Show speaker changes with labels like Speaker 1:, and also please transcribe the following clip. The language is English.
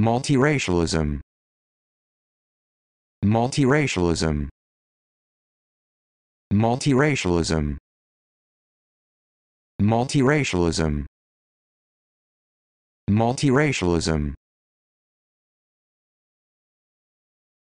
Speaker 1: Multiracialism Multiracialism Multiracialism Multiracialism Multiracialism